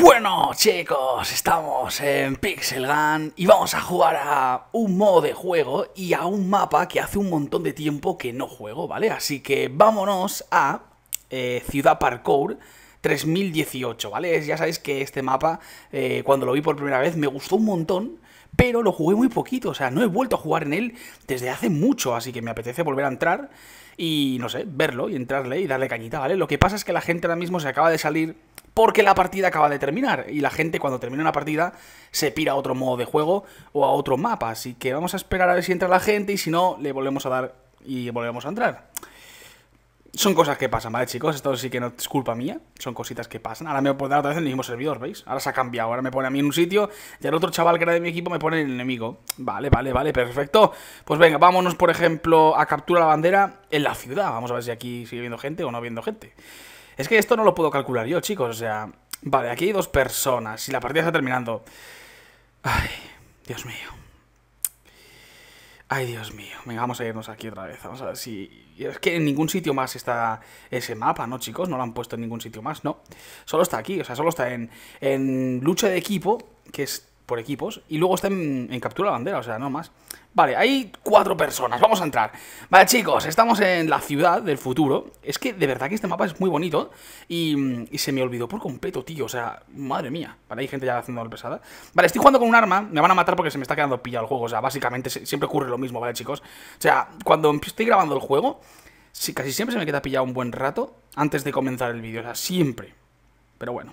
Bueno chicos, estamos en Pixel Gun y vamos a jugar a un modo de juego y a un mapa que hace un montón de tiempo que no juego, ¿vale? Así que vámonos a eh, Ciudad Parkour 3018, ¿vale? Ya sabéis que este mapa, eh, cuando lo vi por primera vez, me gustó un montón, pero lo jugué muy poquito, o sea, no he vuelto a jugar en él desde hace mucho, así que me apetece volver a entrar y, no sé, verlo y entrarle y darle cañita, ¿vale? Lo que pasa es que la gente ahora mismo se acaba de salir porque la partida acaba de terminar y la gente cuando termina una partida se pira a otro modo de juego o a otro mapa. Así que vamos a esperar a ver si entra la gente y si no, le volvemos a dar y volvemos a entrar. Son cosas que pasan, ¿vale, chicos? Esto sí que no es culpa mía, son cositas que pasan. Ahora me poner otra vez en el mismo servidor, ¿veis? Ahora se ha cambiado, ahora me pone a mí en un sitio y al otro chaval que era de mi equipo me pone en el enemigo. Vale, vale, vale, perfecto. Pues venga, vámonos, por ejemplo, a capturar la bandera en la ciudad. Vamos a ver si aquí sigue viendo gente o no viendo gente. Es que esto no lo puedo calcular yo, chicos. O sea, vale, aquí hay dos personas y la partida está terminando. Ay, Dios mío. Ay, Dios mío. Venga, vamos a irnos aquí otra vez. Vamos a ver si... Es que en ningún sitio más está ese mapa, ¿no, chicos? No lo han puesto en ningún sitio más, ¿no? Solo está aquí, o sea, solo está en, en lucha de equipo, que es por equipos y luego está en, captura la bandera, o sea, no más. Vale, hay cuatro personas, vamos a entrar. Vale, chicos, estamos en la ciudad del futuro. Es que de verdad que este mapa es muy bonito y, y se me olvidó por completo, tío. O sea, madre mía. Vale, hay gente ya haciendo la pesada. Vale, estoy jugando con un arma, me van a matar porque se me está quedando pillado el juego. O sea, básicamente siempre ocurre lo mismo, ¿vale, chicos? O sea, cuando estoy grabando el juego, casi siempre se me queda pillado un buen rato antes de comenzar el vídeo, o sea, siempre. Pero bueno,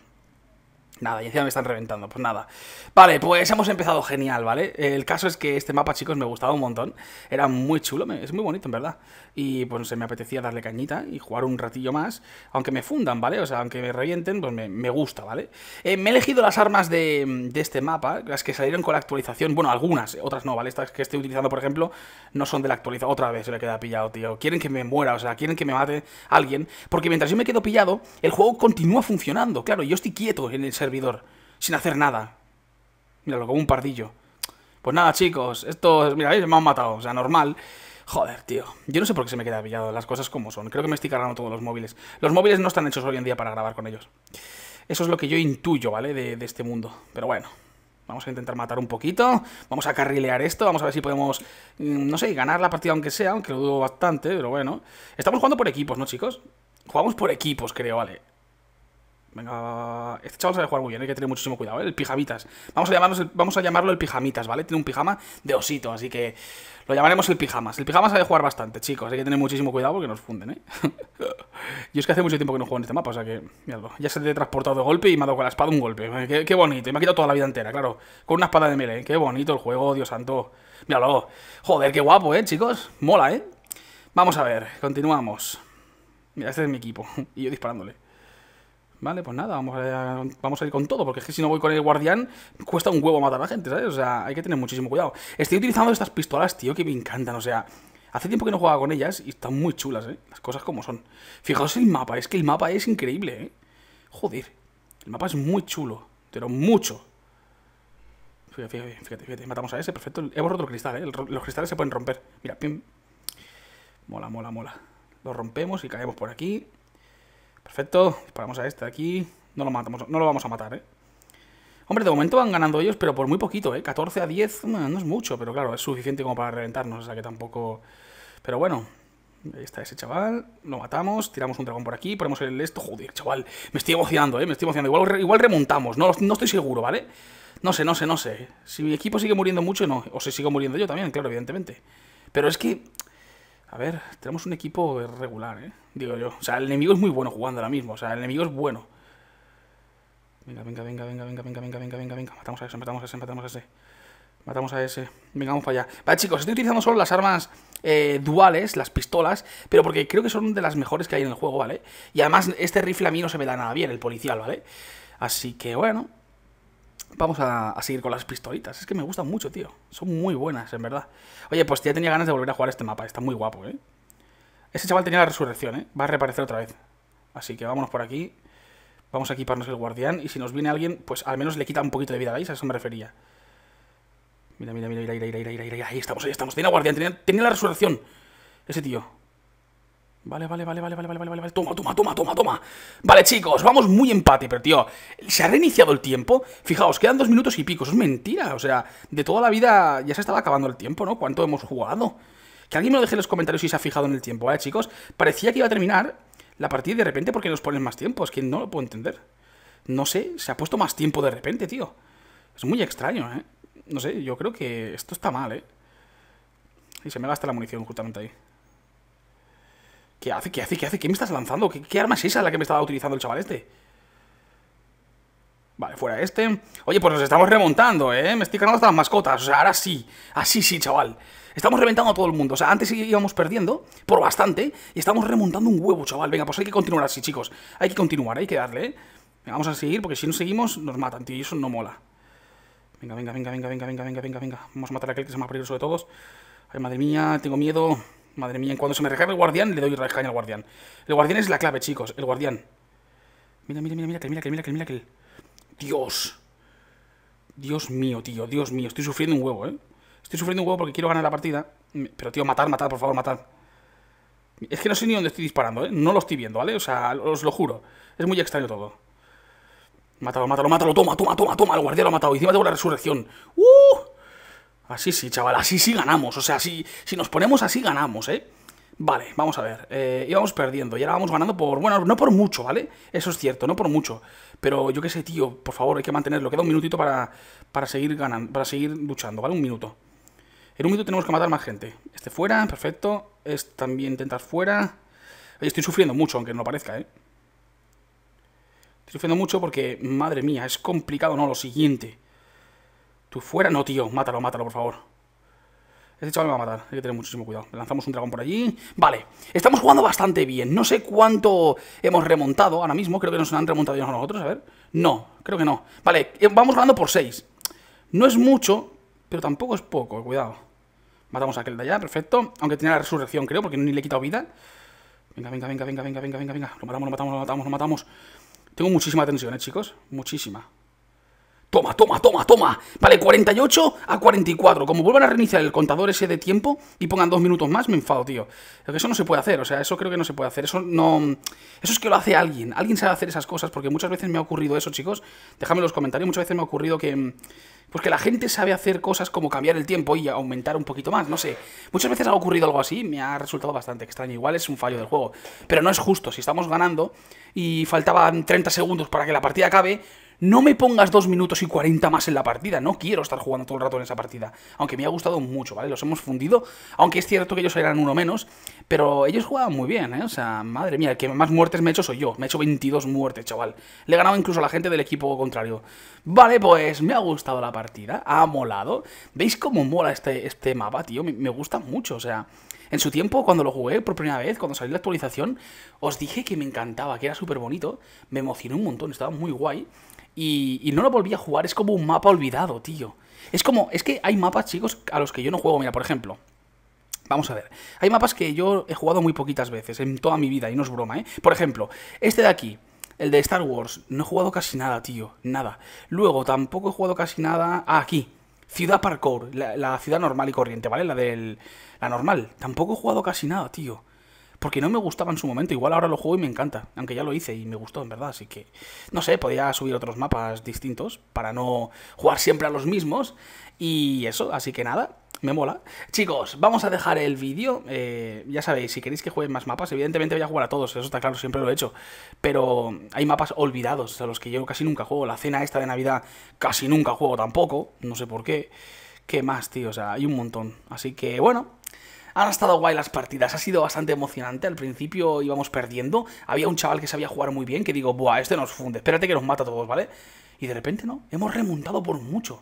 Nada, y encima me están reventando, pues nada. Vale, pues hemos empezado genial, ¿vale? El caso es que este mapa, chicos, me gustaba un montón. Era muy chulo, es muy bonito, en verdad. Y pues se me apetecía darle cañita y jugar un ratillo más. Aunque me fundan, ¿vale? O sea, aunque me revienten, pues me, gusta, ¿vale? Eh, me he elegido las armas de, este mapa, las que salieron con la actualización. Bueno, algunas, eh, otras no, ¿vale? Estas que estoy utilizando, por ejemplo, no son de la actualización. Otra vez se le queda pillado, tío. Quieren que me muera, o sea, quieren que me mate alguien. Porque mientras yo me quedo pillado, el juego continúa funcionando. Claro, yo estoy quieto en el ser servidor, sin hacer nada. Míralo, como un pardillo. Pues nada, chicos, esto, mira, me han matado, o sea, normal. Joder, tío. Yo no sé por qué se me queda pillado las cosas como son. Creo que me estoy cargando todos los móviles. Los móviles no están hechos hoy en día para grabar con ellos. Eso es lo que yo intuyo, ¿vale? De, de este mundo. Pero bueno, vamos a intentar matar un poquito. Vamos a carrilear esto. Vamos a ver si podemos, mm, no sé, ganar la partida aunque sea, aunque lo dudo bastante, pero bueno. Estamos jugando por equipos, ¿no, chicos? Jugamos por equipos, creo, ¿vale? Venga, este chaval sabe jugar muy bien, hay que tener muchísimo cuidado, ¿eh? El pijamitas. Vamos a, llamarnos vamos a llamarlo el pijamitas, ¿vale? Tiene un pijama de osito, así que lo llamaremos el pijamas. El pijama sabe jugar bastante, chicos, hay que tener muchísimo cuidado porque nos funden, ¿eh? Yo es que hace mucho tiempo que no juego en este mapa, o sea que, Ya se te he transportado de golpe y me ha dado con la espada un golpe. Qué, bonito, y me ha quitado toda la vida entera, claro. Con una espada de melee, ¿eh? qué bonito el juego, Dios santo. Míralo. Joder, qué guapo, ¿eh, chicos? Mola, ¿eh? Vamos a ver, continuamos. Mira, este es mi equipo, y yo disparándole. Vale, pues nada, vamos a, vamos a ir con todo, porque es que si no voy con el guardián, cuesta un huevo matar a la gente, ¿sabes? O sea, hay que tener muchísimo cuidado. Estoy utilizando estas pistolas, tío, que me encantan, o sea... Hace tiempo que no jugaba con ellas y están muy chulas, ¿eh? Las cosas como son. Fijaos el mapa, es que el mapa es increíble, ¿eh? Joder, el mapa es muy chulo, pero mucho. Fíjate, fíjate, fíjate, matamos a ese, perfecto. Hemos roto el cristal, ¿eh? los cristales se pueden romper. Mira, pim. Mola, mola, mola. Lo rompemos y caemos por aquí. Perfecto, disparamos a este de aquí. No lo, matamos, no lo vamos a matar, ¿eh? Hombre, de momento van ganando ellos, pero por muy poquito, ¿eh? 14 a 10, mm, no es mucho, pero claro, es suficiente como para reventarnos, o sea que tampoco... Pero bueno, ahí está ese chaval, lo matamos, tiramos un dragón por aquí, ponemos el esto... Joder, chaval, me estoy emocionando, ¿eh? Me estoy emocionando. Igual, igual remontamos, no, no estoy seguro, ¿vale? No sé, no sé, no sé. Si mi equipo sigue muriendo mucho, no. O si sigo muriendo yo también, claro, evidentemente. Pero es que a ver, tenemos un equipo regular, ¿eh? Digo yo. O sea, el enemigo es muy bueno jugando ahora mismo. O sea, el enemigo es bueno. Venga, venga, venga, venga, venga, venga, venga, venga, venga, Matamos a ese, matamos a ese, matamos a ese. Matamos a ese. Venga, vamos para allá. Vale, chicos, estoy utilizando solo las armas eh, duales, las pistolas, pero porque creo que son de las mejores que hay en el juego, ¿vale? Y además este rifle a mí no se me da nada bien, el policial, ¿vale? Así que, bueno, Vamos a, a, seguir con las pistolitas. Es que me gustan mucho, tío. Son muy buenas, en verdad. Oye, pues ya tenía ganas de volver a jugar este mapa. Está muy guapo, ¿eh? Ese chaval tenía la resurrección, ¿eh? Va a reaparecer otra vez. Así que vámonos por aquí. Vamos a equiparnos el guardián. Y si nos viene alguien, pues al menos le quita un poquito de vida, ¿veis? A eso me refería. Mira, mira, mira, mira, mira, mira, mira, Ahí estamos, ahí estamos. Tenía guardián, tenía la resurrección. Ese tío. Vale, vale, vale, vale, vale, vale, vale, vale. Toma, toma, toma, toma, toma. Vale, chicos, vamos muy empate, pero tío, se ha reiniciado el tiempo. Fijaos, quedan dos minutos y pico. Eso es mentira. O sea, de toda la vida ya se estaba acabando el tiempo, ¿no? ¿Cuánto hemos jugado? Que alguien me lo deje en los comentarios si se ha fijado en el tiempo, ¿vale, chicos? Parecía que iba a terminar la partida de repente porque nos ponen más tiempo. Es que no lo puedo entender. No sé, se ha puesto más tiempo de repente, tío. Es muy extraño, ¿eh? No sé, yo creo que esto está mal, ¿eh? Y se me gasta la munición justamente ahí. ¿Qué hace? ¿Qué hace? ¿Qué hace? ¿Qué me estás lanzando? ¿Qué, arma es esa la que me estaba utilizando el chaval este? Vale, fuera este. Oye, pues nos estamos remontando, ¿eh? Me estoy cargando hasta las mascotas. O sea, ahora sí. Así sí, chaval. Estamos reventando a todo el mundo. O sea, antes íbamos perdiendo por bastante y estamos remontando un huevo, chaval. Venga, pues hay que continuar así, chicos. Hay que continuar, hay que darle, ¿eh? Venga, vamos a seguir porque si no seguimos nos matan, tío. Y eso no mola. Venga, venga, venga, venga, venga, venga, venga, venga, venga. Vamos a matar a aquel que es el más peligroso de todos. Ay, madre mía, tengo miedo. Madre mía, cuando se me recarga el guardián, le doy caña al guardián. El guardián es la clave, chicos. El guardián. Mira, mira, mira, mira, que mira, que mira, mira, que Dios. Dios mío, tío. Dios mío. Estoy sufriendo un huevo, ¿eh? Estoy sufriendo un huevo porque quiero ganar la partida. Pero, tío, matar, matar, por favor, matar. Es que no sé ni dónde estoy disparando, ¿eh? No lo estoy viendo, ¿vale? O sea, os lo juro. Es muy extraño todo. Mátalo, mátalo, mátalo. Toma, toma, toma, toma. El guardián lo ha matado. Y encima tengo la resurrección. ¡Uh! Así sí, chaval, así sí ganamos. O sea, si, si nos ponemos así, ganamos, ¿eh? Vale, vamos a ver. Eh, íbamos perdiendo y ahora vamos ganando por... Bueno, no por mucho, ¿vale? Eso es cierto, no por mucho. Pero yo qué sé, tío, por favor, hay que mantenerlo. Queda un minutito para, para seguir ganando, para seguir luchando, ¿vale? Un minuto. En un minuto tenemos que matar más gente. Este fuera, perfecto. es también intentar fuera. estoy sufriendo mucho, aunque no parezca, ¿eh? Estoy sufriendo mucho porque, madre mía, es complicado, ¿no? Lo siguiente. Tú fuera, no, tío. Mátalo, mátalo, por favor. Este chaval me va a matar, hay que tener muchísimo cuidado. Lanzamos un dragón por allí. Vale, estamos jugando bastante bien. No sé cuánto hemos remontado ahora mismo. Creo que nos han remontado ya nosotros, a ver. No, creo que no. Vale, eh, vamos jugando por 6. No es mucho, pero tampoco es poco, cuidado. Matamos a aquel de allá, perfecto. Aunque tenía la resurrección, creo, porque ni le he quitado vida. Venga, venga, venga, venga, venga, venga, venga, venga. Lo matamos, lo matamos, lo matamos, lo matamos. Tengo muchísima tensión, eh, chicos. Muchísima. Toma, toma, toma, toma. Vale, 48 a 44. Como vuelvan a reiniciar el contador ese de tiempo y pongan dos minutos más, me enfado, tío. Eso no se puede hacer, o sea, eso creo que no se puede hacer. Eso no. Eso es que lo hace alguien. Alguien sabe hacer esas cosas, porque muchas veces me ha ocurrido eso, chicos. Déjame en los comentarios, muchas veces me ha ocurrido que. Pues que la gente sabe hacer cosas como cambiar el tiempo y aumentar un poquito más, no sé. Muchas veces ha ocurrido algo así, me ha resultado bastante extraño. Igual es un fallo del juego. Pero no es justo, si estamos ganando y faltaban 30 segundos para que la partida acabe, no me pongas 2 minutos y 40 más en la partida. No quiero estar jugando todo el rato en esa partida. Aunque me ha gustado mucho, ¿vale? Los hemos fundido. Aunque es cierto que ellos eran uno menos. Pero ellos jugaban muy bien, ¿eh? O sea, madre mía, el que más muertes me he hecho soy yo. Me he hecho 22 muertes, chaval. Le he ganado incluso a la gente del equipo contrario. Vale, pues me ha gustado la partida. Ha molado. ¿Veis cómo mola este, este mapa, tío? Me, gusta mucho, o sea... En su tiempo, cuando lo jugué por primera vez, cuando salió la actualización, os dije que me encantaba, que era súper bonito. Me emocioné un montón, estaba muy guay y, no lo volví a jugar. Es como un mapa olvidado, tío. Es como, es que hay mapas, chicos, a los que yo no juego. Mira, por ejemplo, Vamos a ver. Hay mapas que yo he jugado muy poquitas veces en toda mi vida, y no es broma, ¿eh? Por ejemplo, este de aquí, el de Star Wars, no he jugado casi nada, tío. Nada. Luego, tampoco he jugado casi nada... Ah, aquí. Ciudad Parkour, la, la ciudad normal y corriente, ¿vale? La del... La normal. Tampoco he jugado casi nada, tío porque no me gustaba en su momento. Igual ahora lo juego y me encanta, aunque ya lo hice y me gustó, en verdad. Así que, no sé, podía subir otros mapas distintos para no jugar siempre a los mismos. Y eso, así que nada, me mola. Chicos, vamos a dejar el vídeo. Eh, ya sabéis, si queréis que jueguen más mapas, evidentemente voy a jugar a todos, eso está claro, siempre lo he hecho. Pero hay mapas olvidados, a los que yo casi nunca juego. La cena esta de Navidad casi nunca juego tampoco, no sé por qué. ¿Qué más, tío? O sea, hay un montón. Así que, bueno, han estado guay las partidas, ha sido bastante emocionante. Al principio íbamos perdiendo. Había un chaval que sabía jugar muy bien que digo, buah, este nos funde, espérate que nos mata a todos, ¿vale? Y de repente, ¿no? Hemos remontado por mucho.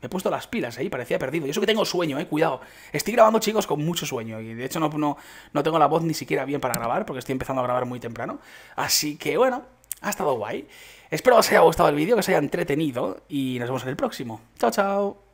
Me he puesto las pilas ahí, ¿eh? parecía perdido. Y eso que tengo sueño, eh, cuidado. Estoy grabando, chicos, con mucho sueño. Y de hecho no, no, no tengo la voz ni siquiera bien para grabar, porque estoy empezando a grabar muy temprano. Así que bueno, ha estado guay. Espero que os haya gustado el vídeo, que os haya entretenido. Y nos vemos en el próximo. Chao, chao.